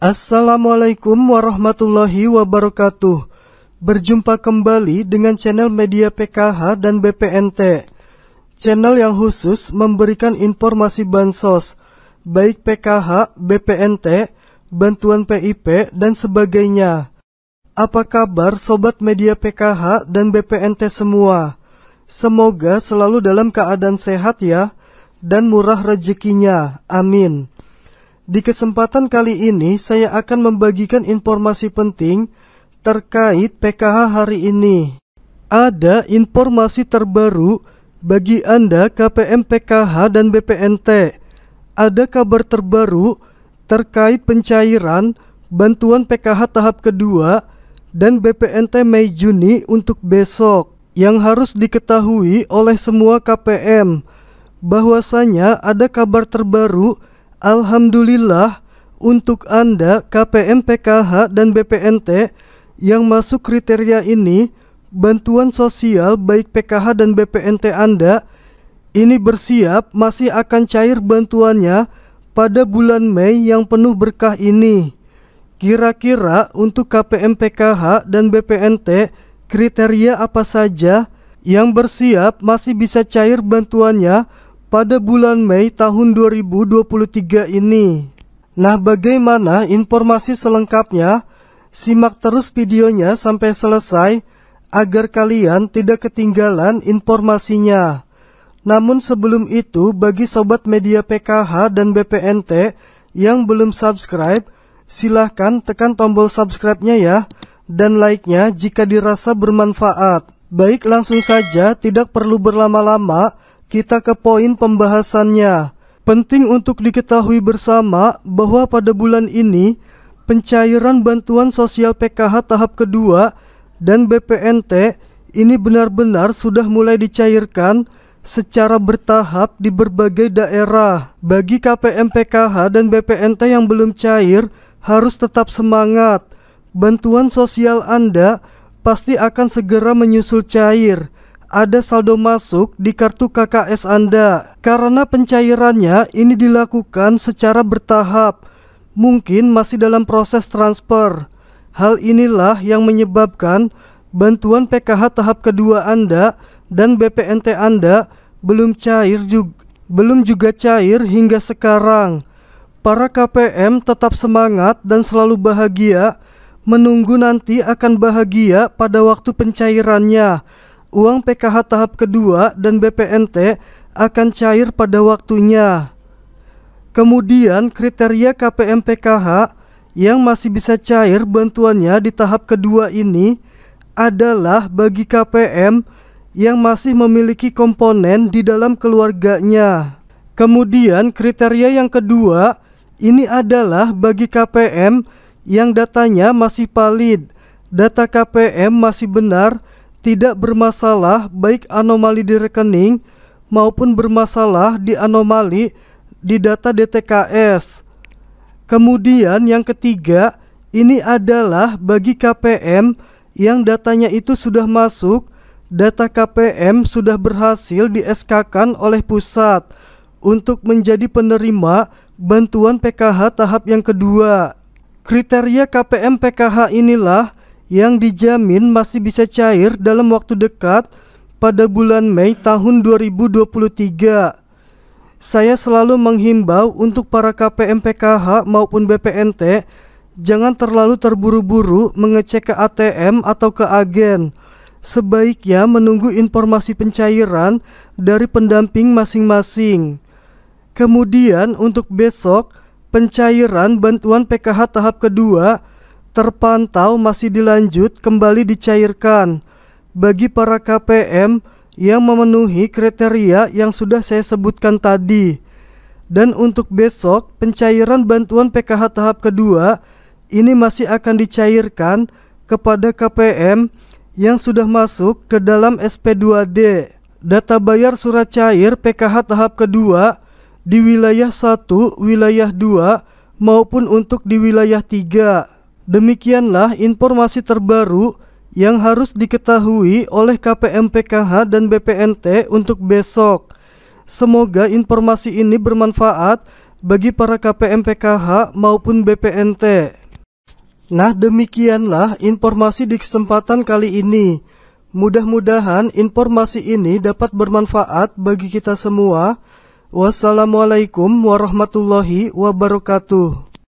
Assalamualaikum warahmatullahi wabarakatuh. Berjumpa kembali dengan channel media PKH dan BPNT. Channel yang khusus memberikan informasi bansos, baik PKH, BPNT, bantuan PIP, dan sebagainya. Apa kabar sobat media PKH dan BPNT semua? Semoga selalu dalam keadaan sehat ya, dan murah rezekinya. Amin. Di kesempatan kali ini saya akan membagikan informasi penting terkait PKH hari ini. Ada informasi terbaru bagi Anda KPM PKH dan BPNT. Ada kabar terbaru terkait pencairan bantuan PKH tahap kedua dan BPNT Mei Juni untuk besok. Yang harus diketahui oleh semua KPM bahwasanya ada kabar terbaru Alhamdulillah untuk Anda KPM PKH dan BPNT yang masuk kriteria ini, bantuan sosial baik PKH dan BPNT Anda ini bersiap masih akan cair bantuannya pada bulan Mei yang penuh berkah ini. Kira-kira untuk KPM PKH dan BPNT kriteria apa saja yang bersiap masih bisa cair bantuannya pada bulan Mei tahun 2023 ini. Nah, bagaimana informasi selengkapnya? Simak terus videonya sampai selesai agar kalian tidak ketinggalan informasinya. Namun sebelum itu, bagi sobat media PKH dan BPNT yang belum subscribe, silahkan tekan tombol subscribe-nya ya, dan like-nya jika dirasa bermanfaat. Baik langsung saja, tidak perlu berlama-lama, kita ke poin pembahasannya. Penting untuk diketahui bersama bahwa pada bulan ini pencairan bantuan sosial PKH tahap kedua dan BPNT ini benar-benar sudah mulai dicairkan secara bertahap di berbagai daerah. Bagi KPM PKH dan BPNT yang belum cair harus tetap semangat. Bantuan sosial Anda pasti akan segera menyusul cair ada saldo masuk di kartu KKS Anda. Karena pencairannya ini dilakukan secara bertahap, mungkin masih dalam proses transfer. Hal inilah yang menyebabkan bantuan PKH tahap kedua Anda dan BPNT Anda belum cair juga, belum juga cair hingga sekarang. Para KPM tetap semangat dan selalu bahagia, menunggu nanti akan bahagia pada waktu pencairannya uang PKH tahap kedua dan BPNT akan cair pada waktunya. Kemudian kriteria KPM PKH yang masih bisa cair bantuannya di tahap kedua ini adalah bagi KPM yang masih memiliki komponen di dalam keluarganya. Kemudian kriteria yang kedua ini adalah bagi KPM yang datanya masih valid, data KPM masih benar, tidak bermasalah baik anomali di rekening maupun bermasalah di anomali di data DTKS. Kemudian yang ketiga, ini adalah bagi KPM yang datanya itu sudah masuk, data KPM sudah berhasil di SK-kan oleh pusat untuk menjadi penerima bantuan PKH tahap yang kedua. Kriteria KPM PKH inilah yang dijamin masih bisa cair dalam waktu dekat pada bulan Mei tahun 2023. Saya selalu menghimbau untuk para KPM PKH maupun BPNT jangan terlalu terburu-buru mengecek ke ATM atau ke agen. Sebaiknya menunggu informasi pencairan dari pendamping masing-masing. Kemudian untuk besok, pencairan bantuan PKH tahap kedua terpantau masih dilanjut kembali dicairkan bagi para KPM yang memenuhi kriteria yang sudah saya sebutkan tadi. Dan untuk besok, pencairan bantuan PKH tahap kedua ini masih akan dicairkan kepada KPM yang sudah masuk ke dalam SP2D. Data bayar surat cair PKH tahap kedua di wilayah 1, wilayah 2, maupun untuk di wilayah 3. Demikianlah informasi terbaru yang harus diketahui oleh KPMPKH dan BPNT untuk besok. Semoga informasi ini bermanfaat bagi para KPMPKH maupun BPNT. Nah, demikianlah informasi di kesempatan kali ini. Mudah-mudahan informasi ini dapat bermanfaat bagi kita semua. Wassalamualaikum warahmatullahi wabarakatuh.